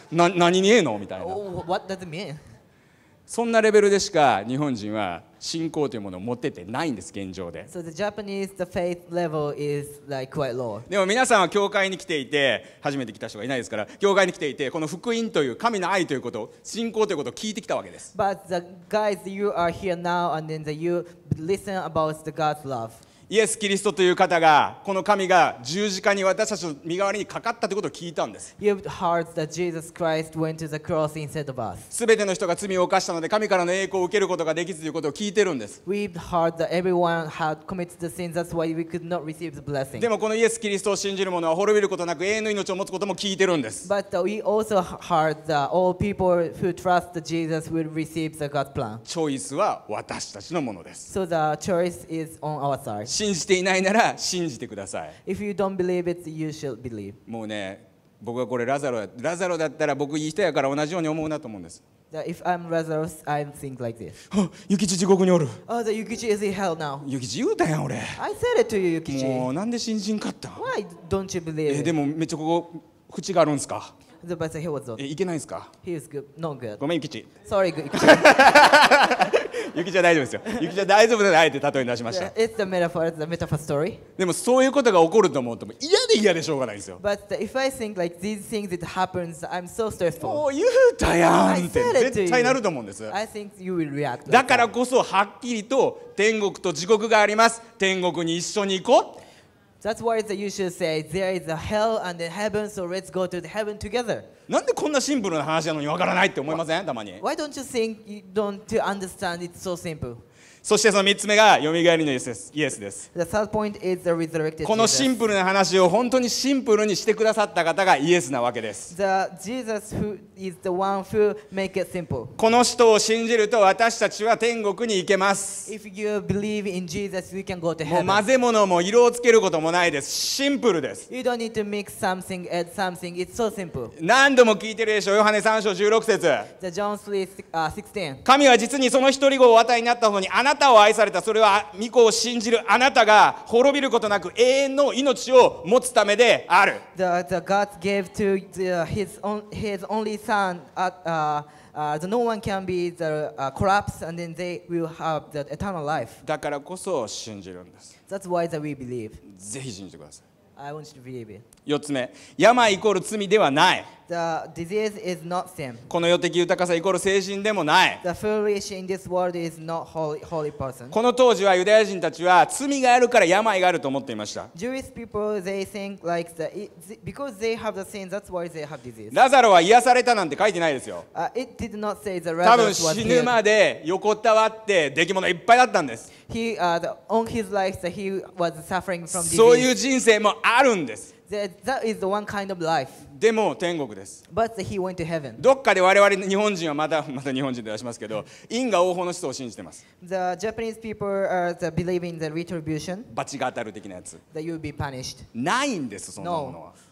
Speaker 1: な何にええのみたいな。
Speaker 2: Oh, what does it mean?
Speaker 1: そんなレベルでしか日本人は信仰というものを持っててないんです現状で。So、
Speaker 2: the Japanese, the like、
Speaker 1: でも皆さんは教会に来ていて初めて来た人がいないですから教会に来ていてこの福音という神の愛ということ信仰ということを聞いてきたわけです。
Speaker 2: But the guys you are here now and then you listen about the God's love.
Speaker 1: イエス・キリストという方がこの神が十字架に私たちの身代わりにかかったということを聞いたんです。すべての人が罪を犯したので神からの栄光を受けることができずということを聞いてるんです。でもこのイエス・キリストを信じる者は滅びることなく永遠の命を持つことも聞いてるんです。チ
Speaker 2: ョ
Speaker 1: イスは私たちのものです。信じていないなら信じてください。もうね、僕はこれラザロラザロだったら僕いい人やから同じように思うなと思うんです。If ユキチ地獄におる。
Speaker 2: ユキチ言うたやん俺。
Speaker 1: もうなんで新人かった w h え、でもめっちゃここ口があるんですか The b e r s o he was not. えいけないですか He is good, n o good. ごめん、ゆきち。Sorry, good. ゆきちゃ大丈夫ですよ。ゆきちゃ大丈夫だあえて例え出しました。it's the metaphor, it's the metaphor story. でもそういうことが起こると思うと嫌で嫌でしょうがないんですよ。
Speaker 2: But if I think like these things, it happens, I'm so stressful. もう言うた
Speaker 1: やんって絶対なると思うんです。I think you will react. だからこそはっきりと天国と地獄があります。天国に一緒に行こう。
Speaker 2: That's why the, you should say, there is a hell and a heaven, so let's
Speaker 1: go to the heaven together. Why do
Speaker 2: don't you think you don't to understand it's so simple?
Speaker 1: そしてその3つ目がよみがえりのイエスです。
Speaker 2: このシ
Speaker 1: ンプルな話を本当にシンプルにしてくださった方がイエスなわけです。この人を信じると私たちは天国に行けます。混ぜ物も色をつけることもないです。シンプルです。何度も聞いてるでしょう、ヨハネ3章16節。神は実にその一人ごをお与えになったのに、あなたなたを愛されたそれは御子を信じるあなたが滅びることなく永遠の命を持つためである。The, the God gave
Speaker 2: to the, his, on, his only son at, uh, uh, so no one can be the, uh, corrupt and then they will have the eternal life. だからこそ信じるんです。
Speaker 1: That's why that we believe. ぜひ信じてくださ
Speaker 2: い。I want you to believe it.
Speaker 1: 4つ目、病イコール罪ではない。この世的豊かさイコール精神でもない。この当時はユダヤ人たちは罪があるから病があると思っていました。ラザロは癒されたなんて書いてないですよ。
Speaker 2: Uh, i 多分死ぬ
Speaker 1: まで横たわって出来物いっぱいだったんです。
Speaker 2: そういう人
Speaker 1: 生もあるんです。
Speaker 2: That is the one kind of life.
Speaker 1: でも天国です。
Speaker 2: But he went to heaven.
Speaker 1: どっかで我々日本人はまだまだ日本人で出しますけど、因果応報の思想を信じてます。
Speaker 2: The Japanese people are the believing the retribution.
Speaker 1: 罰が当たる的なやつ。That
Speaker 2: you'll be punished.
Speaker 1: ないんです、そんなものは。No.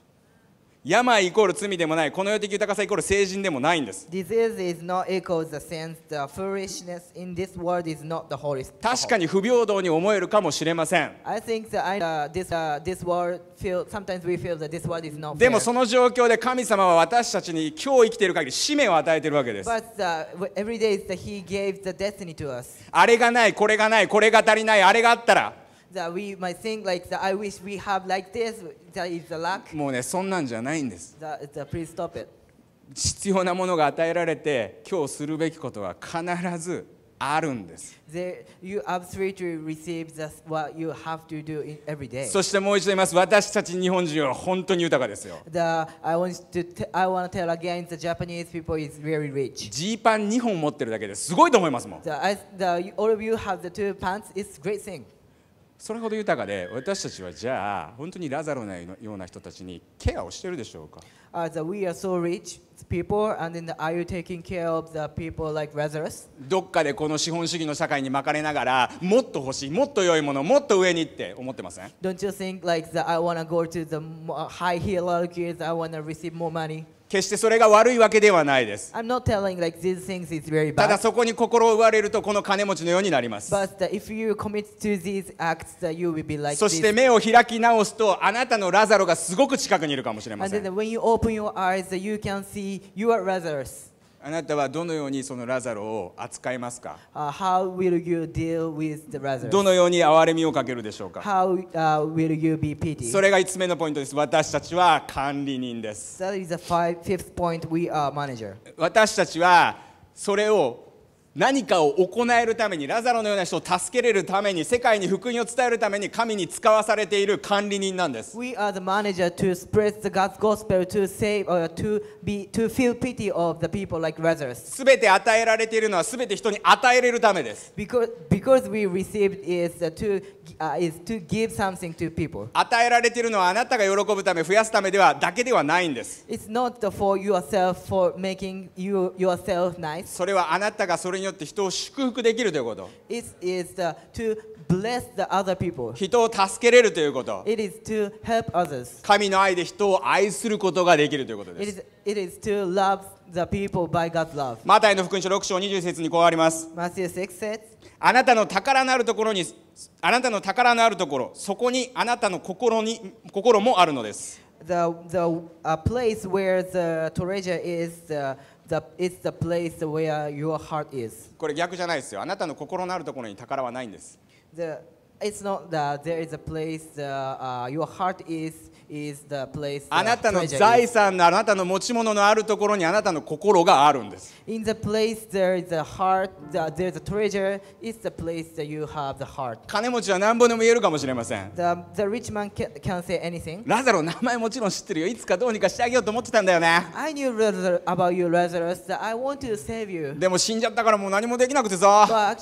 Speaker 1: 病イコール罪でもない、この世的豊かさイコール成人でもないんです。確かに不平等に思えるかもしれません。
Speaker 2: でもそ
Speaker 1: の状況で神様は私たちに今日生きている限り使命を与えているわけです。あれがない、これがない、これが足りない、あれがあったら。もうねそんなんじゃないんです必要なものが与えられて今日するべきことは必ずあるんですそしてもう一度言います私たち日本人は本当に豊かですよ。ジーパン2本持ってるだけ
Speaker 2: ですごいと思いますもん。
Speaker 1: それほど豊かで私たちはじゃあ本当にラザロのような人たちにケアをしているでしょうか
Speaker 2: As we are so rich people and then are you taking care of the people like Lazarus?
Speaker 1: どっかでこの資本主義の社会に巻かれながらもっと欲しいもっと良いものもっと上にって思ってません
Speaker 2: Don't you think like the, I wanna go to the high hierarchies I wanna receive more money
Speaker 1: 決してそれが悪いわけではないです。
Speaker 2: Like、bad,
Speaker 1: ただそこに心を奪われるとこの金持ちのようになります。
Speaker 2: Acts,
Speaker 1: like、そして目を開き直すとあなたのラザロがすごく近くにいるかもしれません。Then, eyes, see, あなたはどのようにそのラザロを扱いますか、
Speaker 2: uh, how will you deal with the Lazarus? ど
Speaker 1: のように憐れみをかけるでしょうか
Speaker 2: how,、uh, will you be pitied? それ
Speaker 1: が5つ目のポイントです。私たちは管理人です。
Speaker 2: That is the five, fifth point. We are manager.
Speaker 1: 私たちはそれを何かを行えるためにラザロのような人を助けれるために世界に福音を伝えるために神に使わされている管理人なんです。
Speaker 2: We are the manager to spread the God's gospel to save or to be to feel pity of the people like Lazarus. す
Speaker 1: べて与えられているのはすべて人に与えれるためです。
Speaker 2: Because because we received is to、uh, is to
Speaker 1: give something to people. 与えられているのはあなたが喜ぶため増やすためではだけではないんです。
Speaker 2: It's not for yourself for making you yourself nice. それは
Speaker 1: あなたがそれにによって人を祝福できるということ。
Speaker 2: It is the, to
Speaker 1: bless the other people. 人を助けれるということ。It is to help others. 神の愛で人を愛することができるということです。It is, it is to love the people by God's love. マタイの福音書6章20節にこうあります。Matthew 6 says, あなたの宝のあるところに、あなたの宝のあるところ、そこにあなたの心に心もあるのです。The, the、uh, place
Speaker 2: where the treasure is the、uh, The, i s the place where your heart is.
Speaker 1: これ逆じゃないですよ。あなたの心のあるところに宝はないんです。
Speaker 2: The, it's not that there is a place the,、uh, your heart is あなたの財産
Speaker 1: のあなたの持ち物のあるところにあなたの心があるんです。金持ちは何本でも言えるかもしれません。ラザロ、名前もちろん知ってるよ。いつかどうにかしてあげようと思ってたんだよね。でも死んじゃったからもう何もできなくてさ。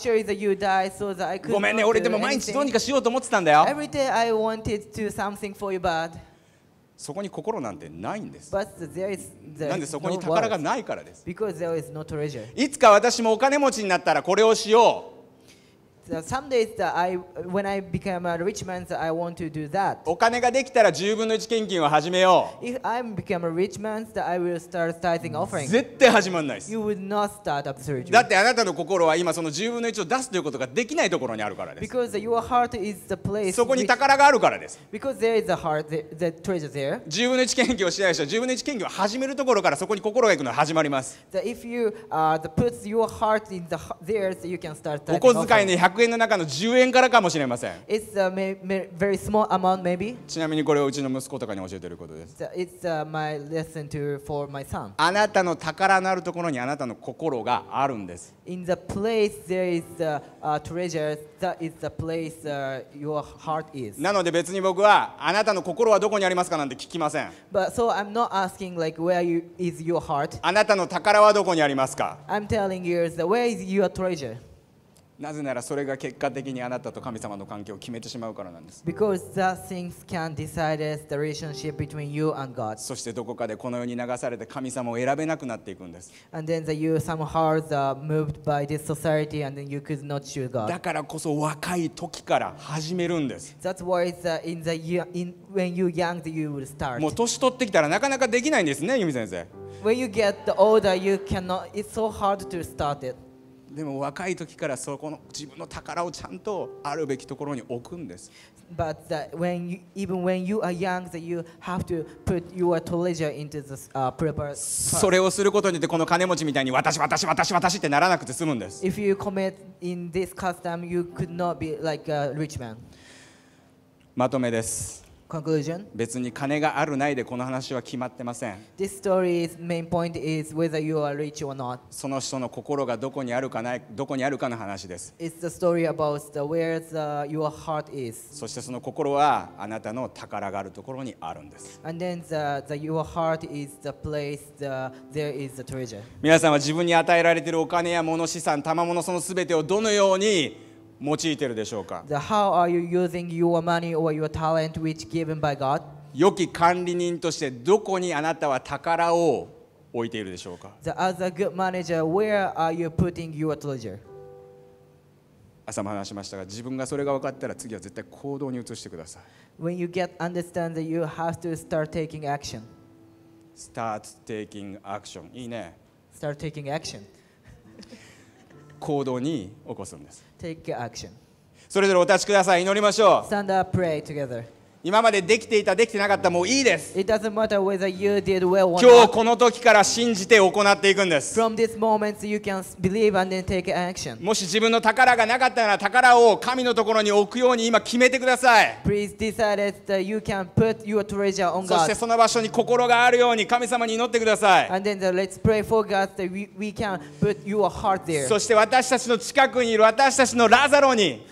Speaker 2: ごめんね、俺でも毎日どうにか
Speaker 1: しようと思ってたんだよ。
Speaker 2: そこに心なんてないんです。な
Speaker 1: んでそこに宝がないからです。いつか私もお金持ちになったらこれをしよう。
Speaker 2: some days that I, when I become a rich man,
Speaker 1: I want to do that. お金ができたら10分の1献金を始めよ
Speaker 2: う。If I become a rich man, I will start tithing offering. 絶
Speaker 1: 対始まんないです。You
Speaker 2: would not start up
Speaker 1: surgery. だってあなたの心は今その10分の1を出すということができないところにあるからで
Speaker 2: す。Because your heart is the place そこに宝があるからです。Because there is a heart, the treasure there.
Speaker 1: 10分の1献金をしない人は10分の1献金を始めるところからそこに心が行くのが始まります。
Speaker 2: The, if you、uh, the put your heart in the, there, so you can start tithing offering. お小遣いに100 1 0
Speaker 1: の中の1円からかもしれません。ちなみにこれはうちの息子とかに教えていることです。あなたの宝のあるところにあなたの心があるんです。なので別に僕はあなたの心はどこにありますかなんて聞きません。あなたの宝はどこにありますかなぜならそれが結果的にあなたと神様の関係を決めてしまうからなんです。
Speaker 2: Because that things can decide the relationship between you and
Speaker 1: God. そしてどこかでこの世に流されて神様を選べなくなっていくんです。
Speaker 2: And then the you somehow are moved by this
Speaker 1: society and then you could not choose God. だからこそ若い時から始めるんです。That's
Speaker 2: why the, in the, in, when you young you will start. もう
Speaker 1: 年取ってきたらなかなかできないんですね、由美先生。When you get older, you cannot, it's so hard to start it. でも若い時からそこの自分の宝をちゃんとあるべきところに置くんです。
Speaker 2: But that when you, even when you are young, that you have to put your treasure into the、
Speaker 1: uh, proper. それをすることによってこの金持ちみたいに私私私私ってならなくて済むんです。
Speaker 2: If you commit in this custom, you could not be like a rich man.
Speaker 1: まとめです。conclusion. 別に金があるないでこの話は決まってません。
Speaker 2: This story's main point is whether you are rich or not.
Speaker 1: その人の心がどこにあるかないどこにあるかの話です。It's the story about the where the, your heart is. そしてその心はあなたの宝があるところにあるんです。
Speaker 2: And then the, the, your heart is the place the, there is the treasure.
Speaker 1: 皆さんは自分に与えられているお金や物資産、賜物そのすべてをどのように用いてるでしょうか良き管理人としてどこにあなたは宝を置いているでしょうか
Speaker 2: the, As a good manager, where are you putting your treasure?
Speaker 1: 朝も話しましたが自分がそれが分かったら次は絶対行動に移してくださ
Speaker 2: い。When you get understand that you have to start taking action.
Speaker 1: Start taking action. いいね。
Speaker 2: Start taking action.
Speaker 1: 行動に起こすんです。それぞれお立ちください。祈りましょ
Speaker 2: う。今までできていたできてなかったもういいです今日こ
Speaker 1: の時から信じて行っていくんですもし自分の宝がなかったら宝を神のところに置くように今決めてくださいそ
Speaker 2: してそ
Speaker 1: の場所に心があるように神様に祈ってください
Speaker 2: そして私
Speaker 1: たちの近くにいる私たちのラザロに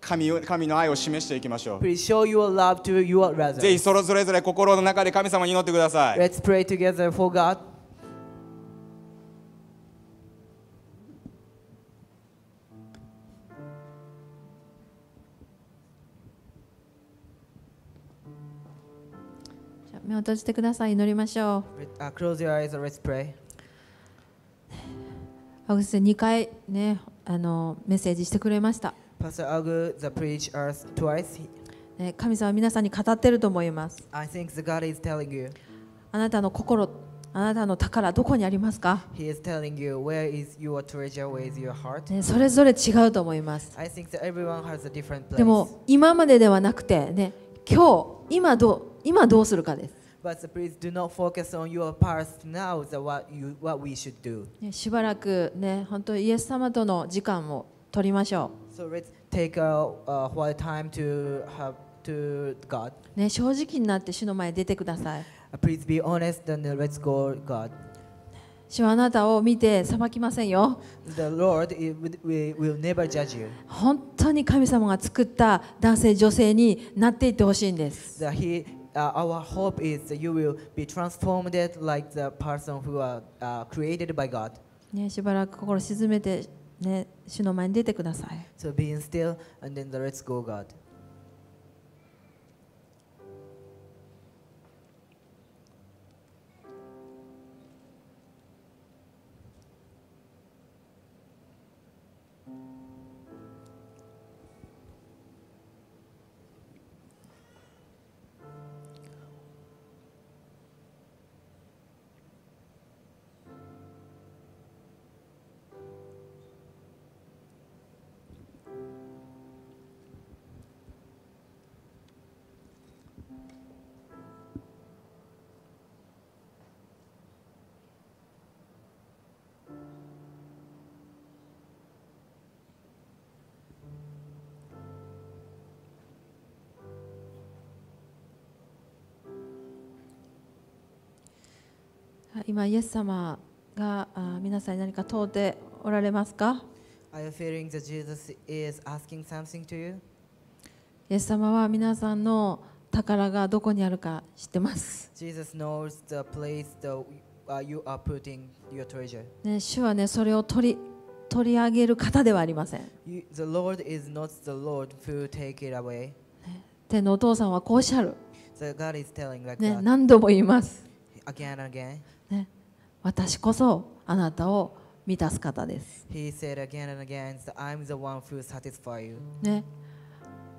Speaker 1: 神を神の愛を示していきましょう。ぜひそれぞれぞれ心の中で神様に祈ってください。
Speaker 2: Let's pray together for God.
Speaker 3: 目を閉じてください。祈りましょ
Speaker 2: う。Uh, close your eyes and let's pray.
Speaker 3: 2回ね、あのメッセージしてくれました。
Speaker 2: Pastor Agu, the preacher,
Speaker 3: t 神様皆さんに語っていると思います。あなたの心、あなたの宝、どこにありますかそれぞ
Speaker 2: れ違うと思います。でも、
Speaker 3: 今までではなくて、ね、今日今どう、今どうするかです。しばらくね、本当、イエス様との時間を取りましょう。So let's take a,
Speaker 2: a while time to have to God.
Speaker 3: ね、正直になって主の前に出てくだ
Speaker 2: さい。Please be honest and let's go God.
Speaker 3: 主はあなたを見て裁きませんよ。
Speaker 2: The Lord will never judge you.
Speaker 3: 本当に神様が作った男性、女性になっていってほしいんです。
Speaker 2: The, he, uh, our hope is that you will be transformed like the person who are、uh, created by God.
Speaker 3: ね、しばらく心を静めて。ね、主の前に出てください。
Speaker 2: So be in still and then the let's go God.
Speaker 3: 今イエス様が皆さんに何か問うておられますか
Speaker 2: Are you fearing that Jesus is asking something to you?
Speaker 3: イエス様は皆さんの宝がどこにあるか知ってます。
Speaker 2: Jesus knows the place that e you are putting your treasure.
Speaker 3: ね、主はね、それを取り取り上げる方ではありません。
Speaker 2: You, the Lord is not the Lord who take s it away.
Speaker 3: 天のお父さんはこうおっしゃる。
Speaker 2: So、God is telling like that. ね、何度も言います。Again and again.
Speaker 3: ね、私こそあなたを満たす方です。
Speaker 2: He said again and again, I'm the one who satisfies you.
Speaker 3: ね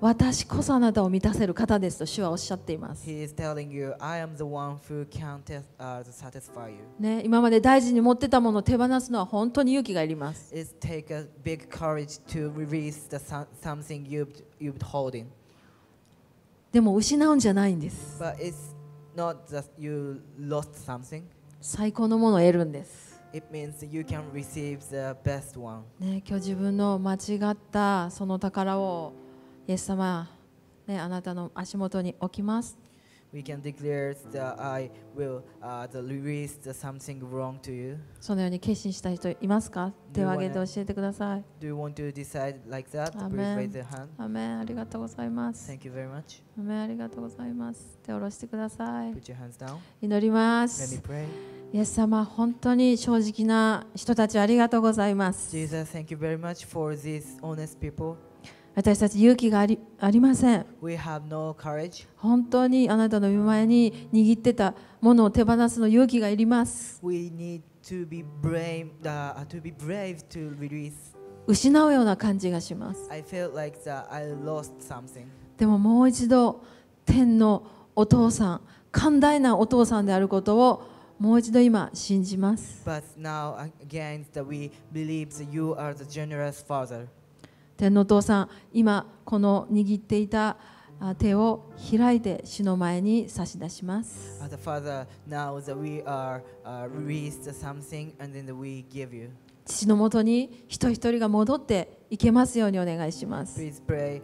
Speaker 3: 私こそあなたを満たせる方ですと主はおっしゃっています。
Speaker 2: He is telling you, I am the one who can test,、uh, satisfy you.
Speaker 3: ね、今まで大事に持ってたものを手放すのは本当に勇気がいります。It take a big courage to release the something you've, you've holding. でも失うんじゃないんです。
Speaker 2: But it's not that you lost something.
Speaker 3: 最高のものを得るんで
Speaker 2: す。ね、今日
Speaker 3: 自分の間違ったその宝をイエス様、ね、あなたの足元に置きます。
Speaker 2: we can declare that I will uh, the release the something wrong to you.
Speaker 3: そのように決心した人いますか手を挙げて教えてください。
Speaker 2: Do you want to decide like that? Please raise the hand.
Speaker 3: Amen. Thank you very much. Amen. アメンありがとうございます。手を下ろしてください。Put your hands down. 祈ります。Let me pray. イエス様、本当に正直な人たちありがとうございます。
Speaker 2: Jesus, thank you very much for these honest people.
Speaker 3: 私たち勇気がありありません。
Speaker 2: No、
Speaker 3: 本当にあなたの御前に握ってたものを手放すの勇気がいります。
Speaker 2: Brave, h
Speaker 3: 失うような感じがします。
Speaker 2: Like、
Speaker 3: でももう一度、天のお父さん、寛大なお父さんであることをもう一度今信じます。
Speaker 2: But now again, that we believe that you are the generous father.
Speaker 3: 天皇父さん今この握っていた手を開いて主の前に差し出します。父のもとに一人一人が戻っていけますようにお願いします。
Speaker 2: Pray,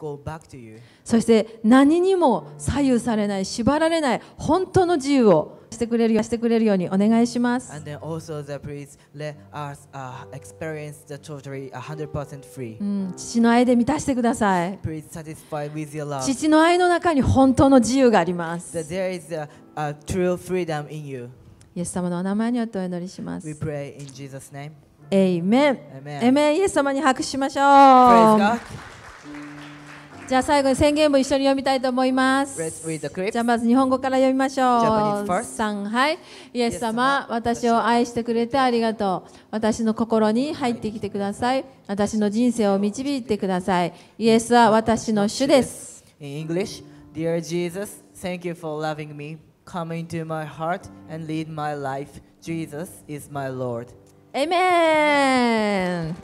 Speaker 2: uh,
Speaker 3: そして何にも左右されない、縛られない、本当の自由をしてくれるよしてくれるようにお願いします。us,
Speaker 2: uh, totally うん、父の愛で満たしてください。父の
Speaker 3: 愛の中に本当の自由があります。イエス様のお名前によってお祈りします。We
Speaker 2: pray in Jesus name.
Speaker 3: Amen. Amen. イエス様に拍手しましょう。じゃあ最後に宣言文一緒に読みたいと思います。じゃあまず日本語から読みましょう。3はい。イエス様、私を愛してくれてありがとう。私の心に入ってきてください。私の人生を導いてください。イエスは私の主です。
Speaker 2: In English, Dear Jesus, thank you for loving me. Come into my heart and lead my life. Jesus is my Lord.
Speaker 3: Amen.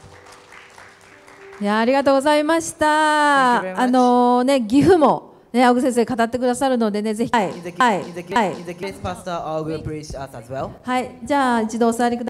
Speaker 3: いやありがとうございました。あのね、岐阜も、ね、青木先生語ってくださるのでね、ぜひ。はい。はい。は
Speaker 2: い。はい。
Speaker 3: じゃあ、一度お座りください。